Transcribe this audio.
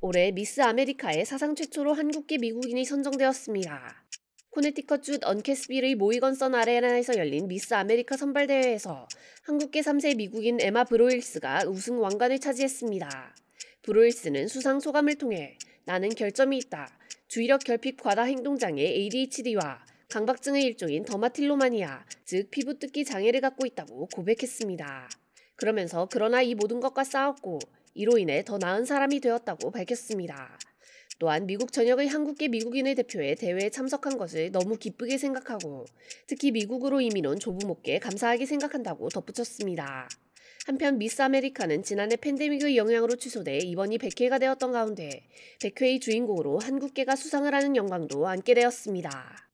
올해 미스 아메리카에 사상 최초로 한국계 미국인이 선정되었습니다. 코네티컷주 언캐스빌의 모이건선 아레나에서 열린 미스 아메리카 선발대회에서 한국계 3세 미국인 에마 브로일스가 우승 왕관을 차지했습니다. 브로일스는 수상 소감을 통해 나는 결점이 있다. 주의력 결핍 과다 행동장애 ADHD와 강박증의 일종인 더마틸로마니아, 즉 피부 뜯기 장애를 갖고 있다고 고백했습니다. 그러면서 그러나 이 모든 것과 싸웠고 이로 인해 더 나은 사람이 되었다고 밝혔습니다. 또한 미국 전역의 한국계 미국인을 대표해 대회에 참석한 것을 너무 기쁘게 생각하고 특히 미국으로 이민 온 조부모께 감사하게 생각한다고 덧붙였습니다. 한편 미스 아메리카는 지난해 팬데믹의 영향으로 취소돼 이번이 100회가 되었던 가운데 100회의 주인공으로 한국계가 수상을 하는 영광도 안게 되었습니다.